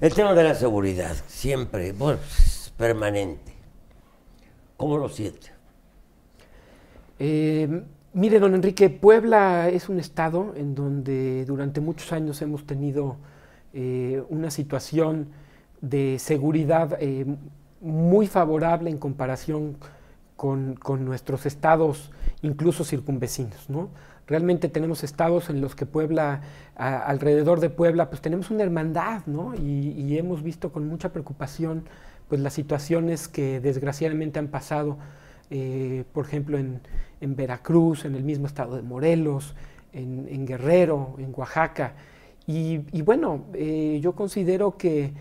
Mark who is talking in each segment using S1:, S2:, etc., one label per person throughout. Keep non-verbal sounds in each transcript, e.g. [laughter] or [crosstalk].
S1: El tema de la seguridad, siempre, bueno, es permanente. ¿Cómo lo siente? Eh, mire, don Enrique, Puebla es un estado
S2: en donde durante muchos años hemos tenido eh, una situación de seguridad eh, muy favorable en comparación con, con nuestros estados incluso circunvecinos, ¿no? Realmente tenemos estados en los que Puebla, alrededor de Puebla, pues tenemos una hermandad, ¿no? Y, hemos visto con mucha preocupación pues las situaciones que desgraciadamente han pasado, eh, por ejemplo, en, Veracruz, en el mismo estado de Morelos, en, Guerrero, en Oaxaca. Y, bueno, eh, yo considero que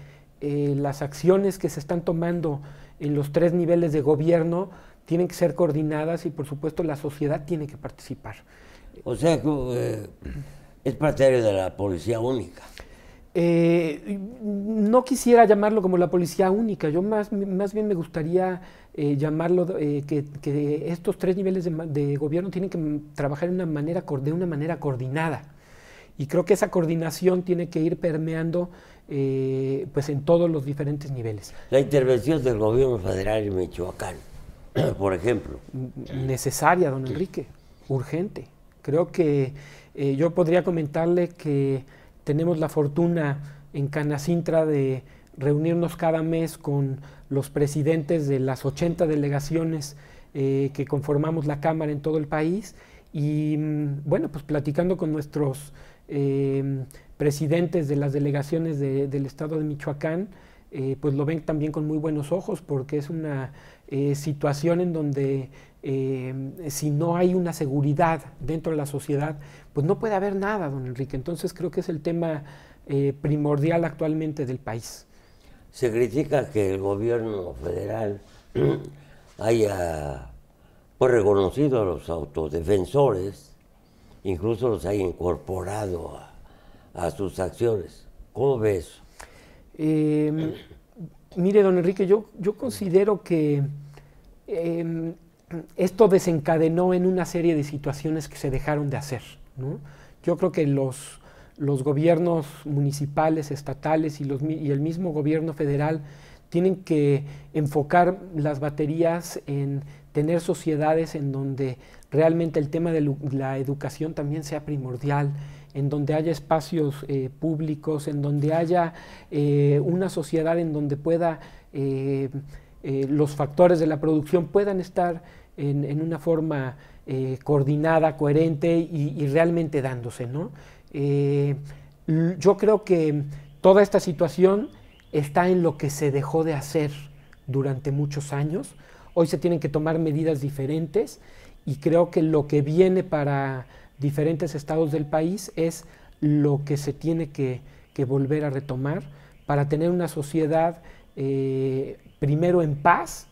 S2: eh, las acciones que se están tomando en los tres niveles de gobierno, tienen que ser coordinadas y por supuesto la sociedad tiene que participar.
S1: O sea, eh, es parte de la policía única.
S2: Eh, no quisiera llamarlo como la policía única, yo más, más bien me gustaría eh, llamarlo que, estos tres niveles de, gobierno tienen que trabajar de una, manera, coordinada. Y creo que esa coordinación tiene que ir permeando pues en todos los diferentes niveles.
S1: La intervención del gobierno federal en Michoacán [clears throat] por ejemplo.
S2: Necesaria, don Enrique, urgente. Creo que eh, yo podría comentarle que tenemos la fortuna en Canacintra de reunirnos cada mes con los presidentes de las 80 delegaciones eh, que conformamos la Cámara en todo el país y mm, bueno, pues platicando con nuestros eh, presidentes de las delegaciones del estado de Michoacán, eh, pues lo ven también con muy buenos ojos porque es una eh, situación en donde eh, si no hay una seguridad dentro de la sociedad, pues no puede haber nada, don Enrique. Entonces creo que es el tema primordial actualmente del país.
S1: Se critica que el gobierno federal [clears throat] haya pues, reconocido a los autodefensores, incluso los haya incorporado a, a sus acciones. ¿Cómo ve eso? Em,
S2: mire, don Enrique, yo, considero que em, esto desencadenó en una serie de situaciones que se dejaron de hacer. Yo creo que los, gobiernos municipales, estatales y el mismo gobierno federal tienen que enfocar las baterías en tener sociedades en donde realmente el tema de la educación también sea primordial, en donde haya espacios eh, públicos, en donde haya eh, una sociedad en donde pueda eh, los factores de la producción puedan estar en, una forma coordinada, coherente y, y, realmente dándose. ¿no? yo creo que toda esta situación está en lo que se dejó de hacer durante muchos años. Hoy se tienen que tomar medidas diferentes y creo que lo que viene para diferentes estados del país es lo que se tiene que, volver a retomar para tener una sociedad eh, primero en paz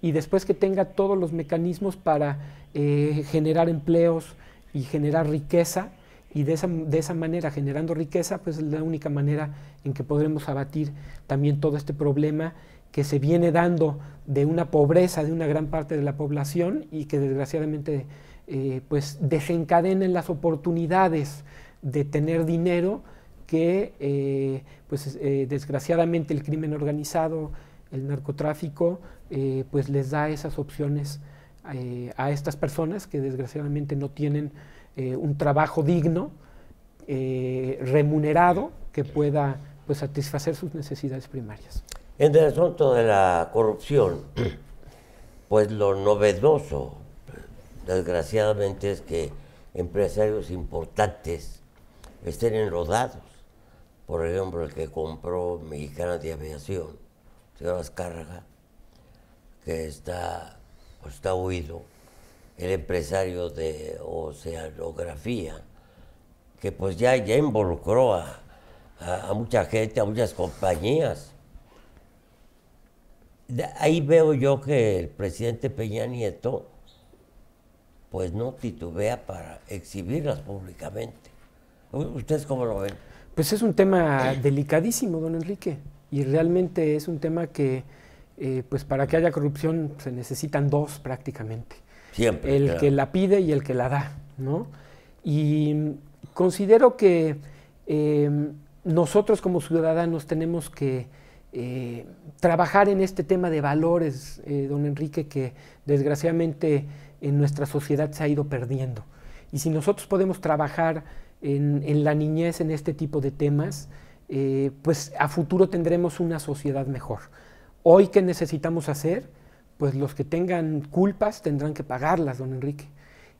S2: y después que tenga todos los mecanismos para eh, generar empleos y generar riqueza y de esa, de esa manera, generando riqueza, pues es la única manera en que podremos abatir también todo este problema que se viene dando de una pobreza de una gran parte de la población y que desgraciadamente eh, pues desencadenan las oportunidades de tener dinero que eh, pues eh, desgraciadamente el crimen organizado, el narcotráfico, pues les da esas opciones a estas personas que desgraciadamente no tienen un trabajo digno, remunerado, que pueda pues, satisfacer sus necesidades primarias.
S1: En el asunto de la corrupción, [clears throat] pues lo novedoso, desgraciadamente, es que empresarios importantes estén enrodados. Por ejemplo, el que compró Mexicana de Aviación, el señor Azcárraga, que está, pues, está huido, el empresario de oceanografía, que pues ya, ya involucró a mucha gente, a muchas compañías ahí veo yo que el presidente Peña Nieto pues no titubea para exhibirlas públicamente. ¿Ustedes cómo lo ven?
S2: Pues es un tema delicadísimo, don Enrique, y realmente es un tema que, eh, pues para que haya corrupción se necesitan dos prácticamente.
S1: Siempre. El que
S2: la pide y el que la da, ¿no? Y considero que eh, nosotros como ciudadanos tenemos que eh, trabajar en este tema de valores, eh, don Enrique, que desgraciadamente en nuestra sociedad se ha ido perdiendo. Y si nosotros podemos trabajar en, la niñez en este tipo de temas, eh, pues a futuro tendremos una sociedad mejor. Hoy, ¿qué necesitamos hacer? Pues los que tengan culpas tendrán que pagarlas, don Enrique.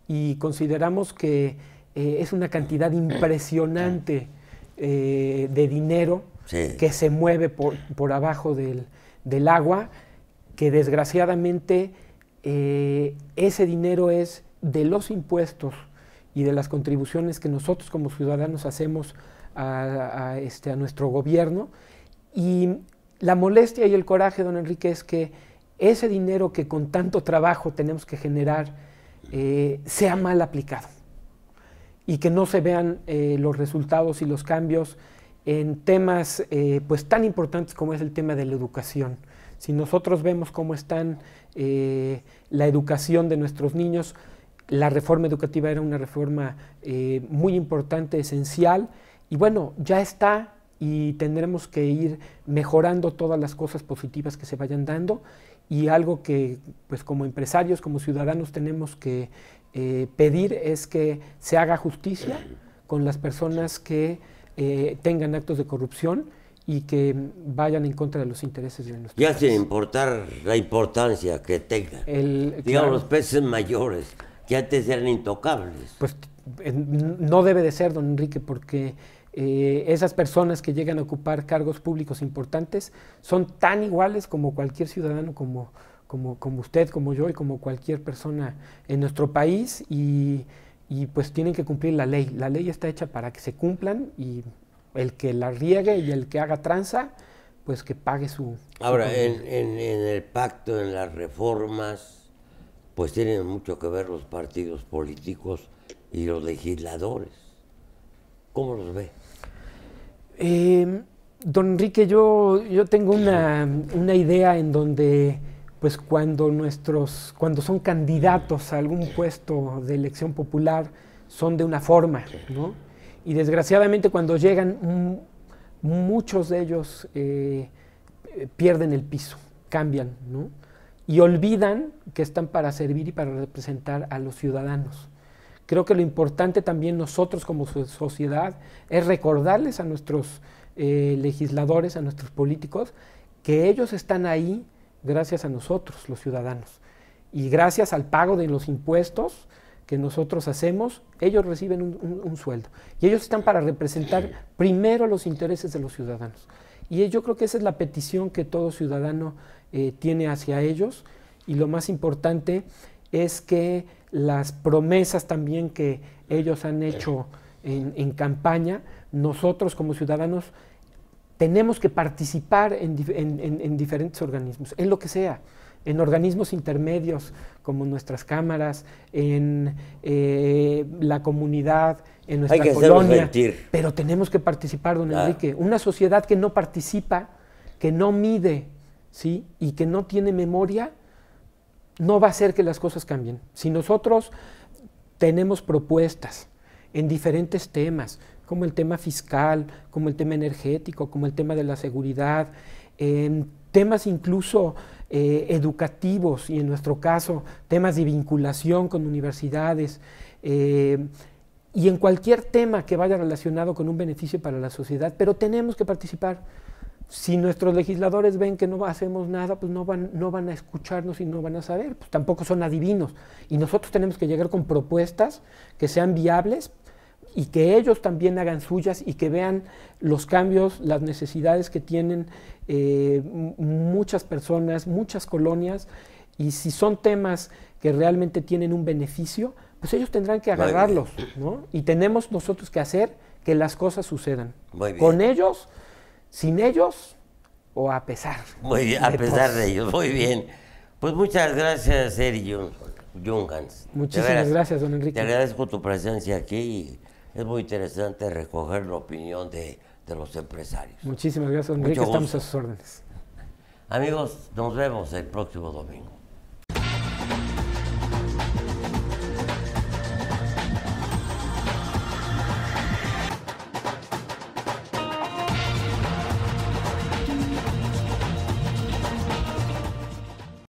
S2: Y consideramos que es una cantidad impresionante de dinero que se mueve por, abajo del, agua, que desgraciadamente eh, ese dinero es de los impuestos y de las contribuciones que nosotros como ciudadanos hacemos a, este, a nuestro gobierno. Y la molestia y el coraje, don Enrique, es que ese dinero que con tanto trabajo tenemos que generar eh, sea mal aplicado y que no se vean eh, los resultados y los cambios en temas eh, pues tan importantes como es el tema de la educación. Si nosotros vemos cómo están eh, la educación de nuestros niños, la reforma educativa era una reforma eh, muy importante, esencial, y bueno, ya está y tendremos que ir mejorando todas las cosas positivas que se vayan dando y algo que pues como empresarios, como ciudadanos tenemos que pedir es que se haga justicia con las personas que eh, tengan actos de corrupción y que vayan en contra de los intereses de nuestro
S1: Ya sin importar la importancia que tengan. Digamos, los peces mayores, que antes eran intocables.
S2: Pues no debe de ser, don Enrique, porque eh, esas personas que llegan a ocupar cargos públicos importantes son tan iguales como cualquier ciudadano, como, como, como usted, como yo y como cualquier persona en nuestro país. Y y pues tienen que cumplir la ley. La ley está hecha para que se cumplan y el que la riegue y el que haga tranza, pues que pague su... Ahora, en,
S1: en, el pacto, en las reformas, pues tienen mucho que ver los partidos políticos y los legisladores. ¿Cómo los ve?
S2: Em, don Enrique, yo, yo tengo una, una idea en donde pues cuando nuestros, cuando son candidatos a algún puesto de elección popular, son de una forma, ¿no? Y desgraciadamente cuando llegan, mm, muchos de ellos eh, eh, pierden el piso, cambian, ¿no? Y olvidan que están para servir y para representar a los ciudadanos. Creo que lo importante también nosotros como sociedad es recordarles a nuestros eh, legisladores, a nuestros políticos, que ellos están ahí gracias a nosotros, los ciudadanos. Y gracias al pago de los impuestos que nosotros hacemos, ellos reciben un, sueldo. Y ellos están para representar primero los intereses de los ciudadanos. Y yo creo que esa es la petición que todo ciudadano eh, tiene hacia ellos. Y lo más importante es que las promesas también que ellos han hecho en campaña, nosotros como ciudadanos tenemos que participar en, diferentes organismos, en lo que sea, en organismos intermedios como nuestras cámaras, en eh, la comunidad, en nuestra Hay que colonia. Pero tenemos que participar, don ah. Enrique. Una sociedad que no participa, que no mide, ¿sí? Y que no tiene memoria, no va a hacer que las cosas cambien. Si nosotros tenemos propuestas en diferentes temas, como el tema fiscal, como el tema energético, como el tema de la seguridad, en temas incluso eh, educativos y en nuestro caso temas de vinculación con universidades. Eh, y en cualquier tema que vaya relacionado con un beneficio para la sociedad, pero tenemos que participar. Si nuestros legisladores ven que no hacemos nada, pues no van, no van a escucharnos y no van a saber, pues tampoco son adivinos. Y nosotros tenemos que llegar con propuestas que sean viables y que ellos también hagan suyas y que vean los cambios, las necesidades que tienen eh, muchas personas, muchas colonias, y si son temas que realmente tienen un beneficio, pues ellos tendrán que agarrarlos, ¿no? Y tenemos nosotros que hacer que las cosas sucedan. Con ellos, sin ellos o a pesar. Muy bien, a pesar de ellos, muy bien.
S1: Pues muchas gracias, Sergio Jungans. Muchísimas gracias, don Enrique. Te agradezco tu presencia aquí y es muy interesante recoger la opinión de, los empresarios. Muchísimas gracias, Enrique. Estamos a sus órdenes. Amigos, nos vemos el próximo domingo.